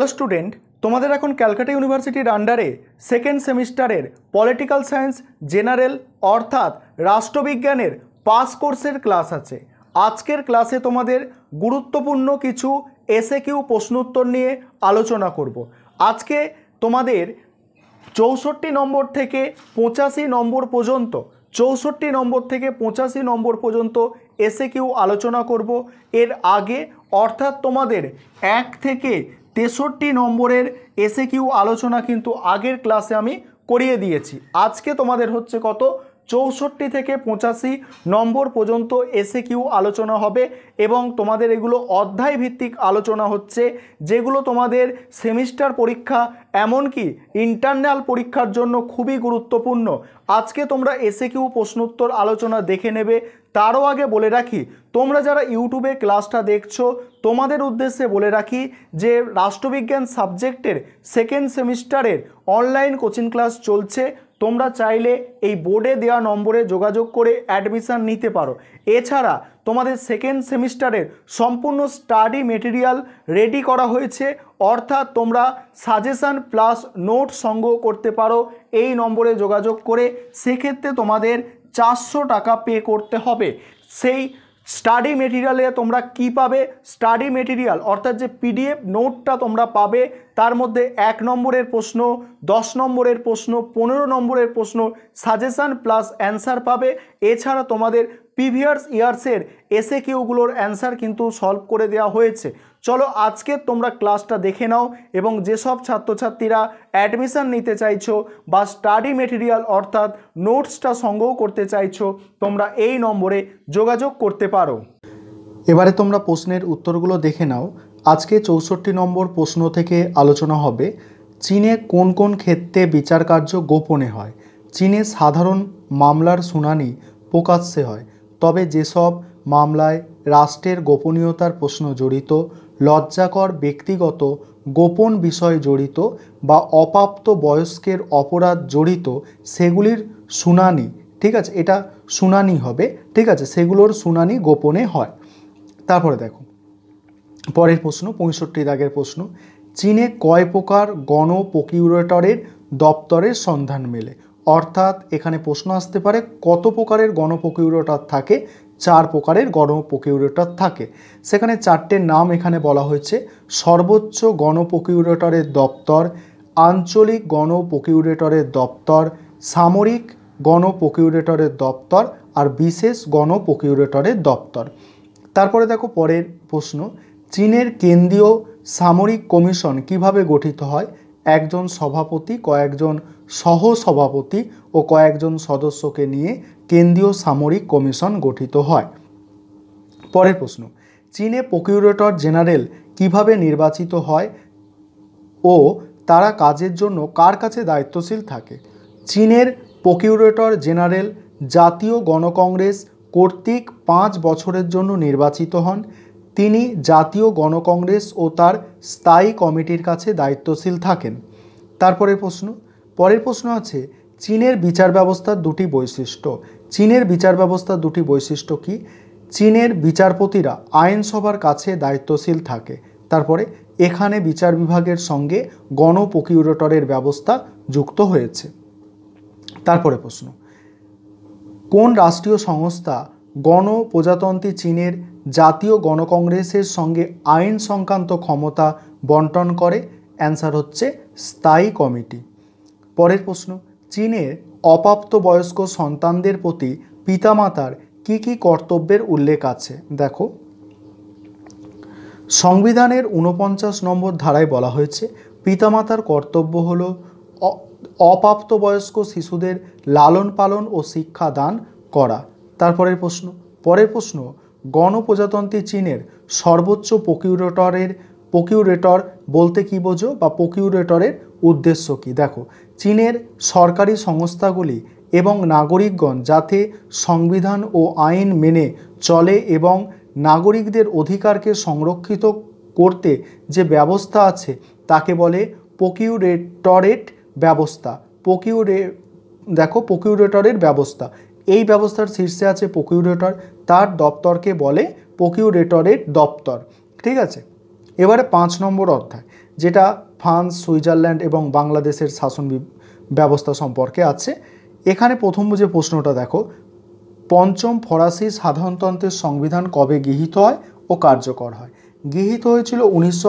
Hello student তোমাদের এখন ক্যালকাটা ইউনিভার্সিটির আন্ডারে সেকেন্ড সেমিস্টারের পলিটিক্যাল সায়েন্স জেনারেল অর্থাৎ রাষ্ট্রবিজ্ঞানের পাস কোর্সের ক্লাস আছে আজকের ক্লাসে তোমাদের গুরুত্বপূর্ণ কিছু এসে কিউ প্রশ্নোত্তর নিয়ে আলোচনা করব। আজকে তোমাদের চৌষট্টি নম্বর থেকে পঁচাশি নম্বর পর্যন্ত চৌষট্টি নম্বর থেকে পঁচাশি নম্বর পর্যন্ত এসে কিউ আলোচনা করব এর আগে অর্থাৎ তোমাদের এক থেকে তেষট্টি নম্বরের এসে কিউ আলোচনা কিন্তু আগের ক্লাসে আমি করিয়ে দিয়েছি আজকে তোমাদের হচ্ছে কত চৌষট্টি থেকে পঁচাশি নম্বর পর্যন্ত এসে কিউ আলোচনা হবে এবং তোমাদের এগুলো অধ্যায় ভিত্তিক আলোচনা হচ্ছে যেগুলো তোমাদের সেমিস্টার পরীক্ষা এমনকি ইন্টারনাল পরীক্ষার জন্য খুবই গুরুত্বপূর্ণ আজকে তোমরা এসে কিউ প্রশ্নোত্তর আলোচনা দেখে নেবে তারও আগে বলে রাখি তোমরা যারা ইউটিউবে ক্লাসটা দেখছো তোমাদের উদ্দেশ্যে বলে রাখি যে রাষ্ট্রবিজ্ঞান সাবজেক্টের সেকেন্ড সেমিস্টারের অনলাইন কোচিং ক্লাস চলছে তোমরা চাইলে এই বোর্ডে দেওয়া নম্বরে যোগাযোগ করে অ্যাডমিশান নিতে পারো এছাড়া তোমাদের সেকেন্ড সেমিস্টারের সম্পূর্ণ স্টাডি মেটেরিয়াল রেডি করা হয়েছে অর্থাৎ তোমরা সাজেশান প্লাস নোট সংগ্রহ করতে পারো এই নম্বরে যোগাযোগ করে সেক্ষেত্রে তোমাদের চারশো টাকা পে করতে হবে সেই স্টাডি মেটেরিয়ালে তোমরা কি পাবে স্টাডি মেটেরিয়াল অর্থাৎ যে পিডিএফ নোটটা তোমরা পাবে তার মধ্যে এক নম্বরের প্রশ্ন দশ নম্বরের প্রশ্ন পনেরো নম্বরের প্রশ্ন সাজেশান প্লাস অ্যান্সার পাবে এছাড়া তোমাদের প্রিভিয়াস ইয়ার্সের এসে কিউগুলোর অ্যান্সার কিন্তু সলভ করে দেওয়া হয়েছে চলো আজকে তোমরা ক্লাসটা দেখে নাও এবং যেসব ছাত্রছাত্রীরা অ্যাডমিশান নিতে চাইছো বা স্টাডি মেটেরিয়াল অর্থাৎ নোটসটা সংগ্রহ করতে চাইছো তোমরা এই নম্বরে যোগাযোগ করতে পারো এবারে তোমরা প্রশ্নের উত্তরগুলো দেখে নাও আজকে চৌষট্টি নম্বর প্রশ্ন থেকে আলোচনা হবে চীনে কোন কোন ক্ষেত্রে বিচারকার্য গোপনে হয় চীনে সাধারণ মামলার শুনানি প্রকাশ্যে হয় তবে যেসব মামলায় রাষ্ট্রের গোপনীয়তার প্রশ্ন জড়িত লজ্জাকর ব্যক্তিগত গোপন বিষয় জড়িত বা অপ্রাপ্ত বয়স্কের অপরাধ জড়িত সেগুলির শুনানি ঠিক আছে এটা শুনানি হবে ঠিক আছে সেগুলোর শুনানি গোপনে হয় তারপরে দেখো পরের প্রশ্ন পঁয়ষট্টি দাগের প্রশ্ন চীনে কয় প্রকার গণ প্রকিউরেটরের দপ্তরের সন্ধান মেলে অর্থাৎ এখানে প্রশ্ন আসতে পারে কত প্রকারের গণপ্রকিউরেটর থাকে চার প্রকারের গণপ্রকিউরেটর থাকে সেখানে চারটে নাম এখানে বলা হয়েছে সর্বোচ্চ গণপ্রকিউরেটরের দপ্তর আঞ্চলিক গণপ্রকিউরেটরের দপ্তর সামরিক গণপ্রকিউরেটরের দপ্তর আর বিশেষ গণপ্রকিউরেটরের দপ্তর তারপরে দেখো পরের প্রশ্ন চীনের কেন্দ্রীয় সামরিক কমিশন কিভাবে গঠিত হয় একজন সভাপতি কয়েকজন সহ সভাপতি ও কয়েকজন সদস্যকে নিয়ে কেন্দ্রীয় সামরিক কমিশন গঠিত হয় পরের প্রশ্ন চীনে প্রকিউরেটর জেনারেল কিভাবে নির্বাচিত হয় ও তারা কাজের জন্য কার কাছে দায়িত্বশীল থাকে চীনের প্রকিউরেটর জেনারেল জাতীয় গণকংগ্রেস কর্তৃক পাঁচ বছরের জন্য নির্বাচিত হন তিনি জাতীয় গণকংগ্রেস ও তার স্থায়ী কমিটির কাছে দায়িত্বশীল থাকেন তারপরের প্রশ্ন পরের প্রশ্ন আছে চীনের বিচার ব্যবস্থার দুটি বৈশিষ্ট্য চীনের বিচার ব্যবস্থার দুটি বৈশিষ্ট্য কি চীনের বিচারপতিরা আইনসভার কাছে দায়িত্বশীল থাকে তারপরে এখানে বিচার বিভাগের সঙ্গে গণপকিউরেটরের ব্যবস্থা যুক্ত হয়েছে তারপরে প্রশ্ন কোন রাষ্ট্রীয় সংস্থা গণপ্রজাতন্ত্রী চীনের জাতীয় গণকংগ্রেসের সঙ্গে আইন সংক্রান্ত ক্ষমতা বন্টন করে অ্যান্সার হচ্ছে স্থায়ী কমিটি পরের প্রশ্ন চীনের অপ্রাপ্ত বয়স্ক সন্তানদের প্রতি পিতামাতার কি কি কর্তব্যের উল্লেখ আছে দেখো সংবিধানের ঊনপঞ্চাশ নম্বর ধারায় বলা হয়েছে পিতামাতার কর্তব্য হল অপ্রাপ্তবয়স্ক শিশুদের লালন পালন ও শিক্ষা দান করা তারপরের প্রশ্ন পরের প্রশ্ন গণপ্রজাতন্ত্রী চীনের সর্বোচ্চ প্রকিউরেটরের প্রকিউরেটর বলতে কী বোঝো বা প্রকিউরেটরের উদ্দেশ্য কী দেখো চীনের সরকারি সংস্থাগুলি এবং নাগরিকগণ যাতে সংবিধান ও আইন মেনে চলে এবং নাগরিকদের অধিকারকে সংরক্ষিত করতে যে ব্যবস্থা আছে তাকে বলে প্রকিউরেটরেট ব্যবস্থা প্রকিউরে দেখো প্রকিউরেটরের ব্যবস্থা এই ব্যবস্থার শীর্ষে আছে প্রকিউরেটর তার দপ্তরকে বলে প্রকিউরেটরের দপ্তর ঠিক আছে এবারে পাঁচ নম্বর অধ্যায় যেটা ফ্রান্স সুইজারল্যান্ড এবং বাংলাদেশের শাসন ব্যবস্থা সম্পর্কে আছে এখানে প্রথম যে প্রশ্নটা দেখো পঞ্চম ফরাসি সাধারণতন্ত্রের সংবিধান কবে গৃহীত হয় ও কার্যকর হয় গৃহীত হয়েছিল উনিশশো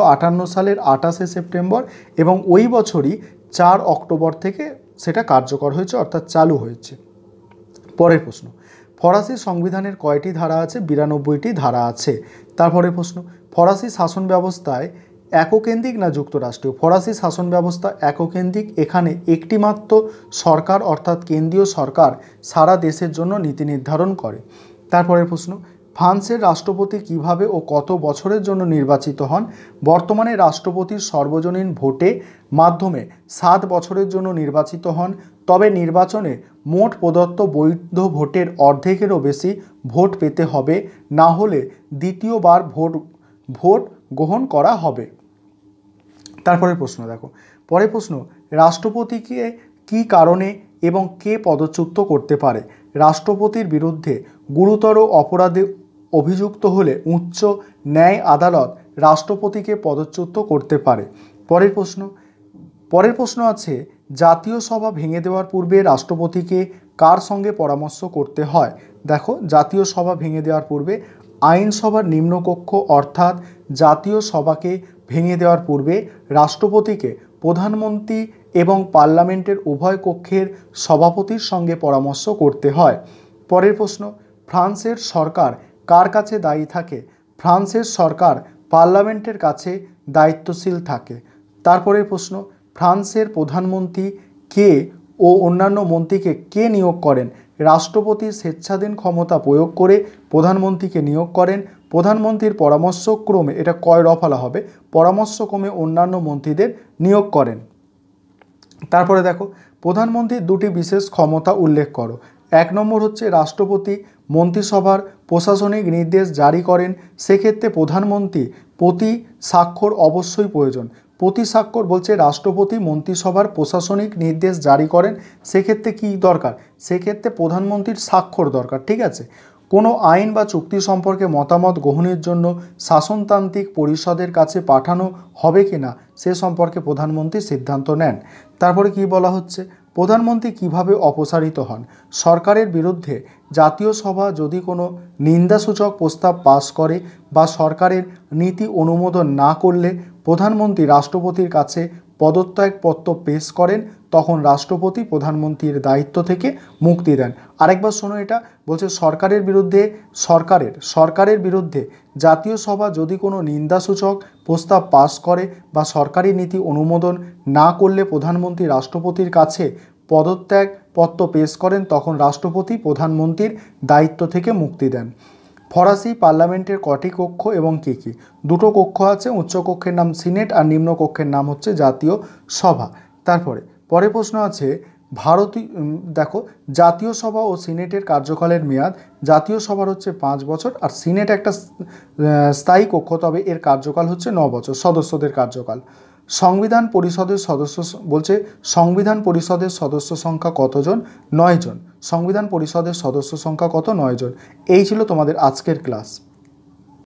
সালের আঠাশে সেপ্টেম্বর এবং ওই বছরই চার অক্টোবর থেকে সেটা কার্যকর হয়েছে অর্থাৎ চালু হয়েছে পরের প্রশ্ন ফরাসি সংবিধানের কয়টি ধারা আছে বিরানব্বইটি ধারা আছে তারপরের প্রশ্ন ফরাসি শাসন ব্যবস্থায় এককেন্দ্রিক না যুক্তরাষ্ট্রীয় ফরাসি শাসন ব্যবস্থা এককেন্দ্রিক এখানে একটিমাত্র সরকার অর্থাৎ কেন্দ্রীয় সরকার সারা দেশের জন্য নীতি নির্ধারণ করে তারপরের প্রশ্ন ফ্রান্সের রাষ্ট্রপতি কিভাবে ও কত বছরের জন্য নির্বাচিত হন বর্তমানে রাষ্ট্রপতির সর্বজনীন ভোটে মাধ্যমে সাত বছরের জন্য নির্বাচিত হন তবে নির্বাচনে মোট প্রদত্ত বৈধ ভোটের অর্ধেকেরও বেশি ভোট পেতে হবে না হলে দ্বিতীয়বার ভোট ভোট গ্রহণ করা হবে তারপরে প্রশ্ন দেখো পরে প্রশ্ন রাষ্ট্রপতিকে কি কারণে এবং কে পদচ্যুত করতে পারে রাষ্ট্রপতির বিরুদ্ধে গুরুতর অপরাধে অভিযুক্ত হলে উচ্চ ন্যায় আদালত রাষ্ট্রপতিকে পদচ্যুত করতে পারে পরের প্রশ্ন পরের প্রশ্ন আছে জাতীয় সভা ভেঙে দেওয়ার পূর্বে রাষ্ট্রপতিকে কার সঙ্গে পরামর্শ করতে হয় দেখো জাতীয় সভা ভেঙে দেওয়ার পূর্বে আইনসভার নিম্নকক্ষ অর্থাৎ জাতীয় সভাকে ভেঙে দেওয়ার পূর্বে রাষ্ট্রপতিকে প্রধানমন্ত্রী এবং পার্লামেন্টের উভয় কক্ষের সভাপতির সঙ্গে পরামর্শ করতে হয় পরের প্রশ্ন ফ্রান্সের সরকার কার কাছে দায়ী থাকে ফ্রান্সের সরকার পার্লামেন্টের কাছে দায়িত্বশীল থাকে তারপরের প্রশ্ন ফ্রান্সের প্রধানমন্ত্রী কে ও অন্যান্য মন্ত্রীকে কে নিয়োগ করেন রাষ্ট্রপতি স্বেচ্ছাধীন ক্ষমতা প্রয়োগ করে প্রধানমন্ত্রীকে নিয়োগ করেন প্রধানমন্ত্রীর পরামর্শক্রমে এটা কয় রফালা হবে পরামর্শক্রমে অন্যান্য মন্ত্রীদের নিয়োগ করেন তারপরে দেখো প্রধানমন্ত্রীর দুটি বিশেষ ক্ষমতা উল্লেখ করো এক নম্বর হচ্ছে রাষ্ট্রপতি মন্ত্রিসভার প্রশাসনিক নির্দেশ জারি করেন সেক্ষেত্রে প্রধানমন্ত্রী প্রতি স্বাক্ষর অবশ্যই প্রয়োজন প্রতি স্বাক্ষর বলছে রাষ্ট্রপতি মন্ত্রিসভার প্রশাসনিক নির্দেশ জারি করেন সেক্ষেত্রে কি দরকার সেক্ষেত্রে প্রধানমন্ত্রীর স্বাক্ষর দরকার ঠিক আছে কোনো আইন বা চুক্তি সম্পর্কে মতামত গ্রহণের জন্য শাসনতান্ত্রিক পরিষদের কাছে পাঠানো হবে কি না সে সম্পর্কে প্রধানমন্ত্রী সিদ্ধান্ত নেন তারপরে কি বলা হচ্ছে প্রধানমন্ত্রী কিভাবে অপসারিত হন সরকারের বিরুদ্ধে জাতীয় সভা যদি কোনো নিন্দাসূচক প্রস্তাব পাস করে বা সরকারের নীতি অনুমোদন না করলে প্রধানমন্ত্রী রাষ্ট্রপতির কাছে পদত্যাগ পত্র পেশ করেন তখন রাষ্ট্রপতি প্রধানমন্ত্রীর দায়িত্ব থেকে মুক্তি দেন আরেকবার শোনো এটা বলছে সরকারের বিরুদ্ধে সরকারের সরকারের বিরুদ্ধে জাতীয় সভা যদি কোনো নিন্দাসূচক প্রস্তাব পাশ করে বা সরকারি নীতি অনুমোদন না করলে প্রধানমন্ত্রী রাষ্ট্রপতির কাছে পদত্যাগ পত্র পেশ করেন তখন রাষ্ট্রপতি প্রধানমন্ত্রীর দায়িত্ব থেকে মুক্তি দেন ফরাসি পার্লামেন্টের কটি কক্ষ এবং কী কী দুটো কক্ষ আছে উচ্চকক্ষের নাম সিনেট আর নিম্ন কক্ষের নাম হচ্ছে জাতীয় সভা তারপরে পরে প্রশ্ন আছে ভারতীয় দেখো জাতীয় সভা ও সিনেটের কার্যকালের মেয়াদ জাতীয় সভার হচ্ছে পাঁচ বছর আর সিনেট একটা স্থায়ী কক্ষ তবে এর কার্যকাল হচ্ছে ন বছর সদস্যদের কার্যকাল সংবিধান পরিষদের সদস্য বলছে সংবিধান পরিষদের সদস্য সংখ্যা কতজন নয়জন জন সংবিধান পরিষদের সদস্য সংখ্যা কত নয়জন এই ছিল তোমাদের আজকের ক্লাস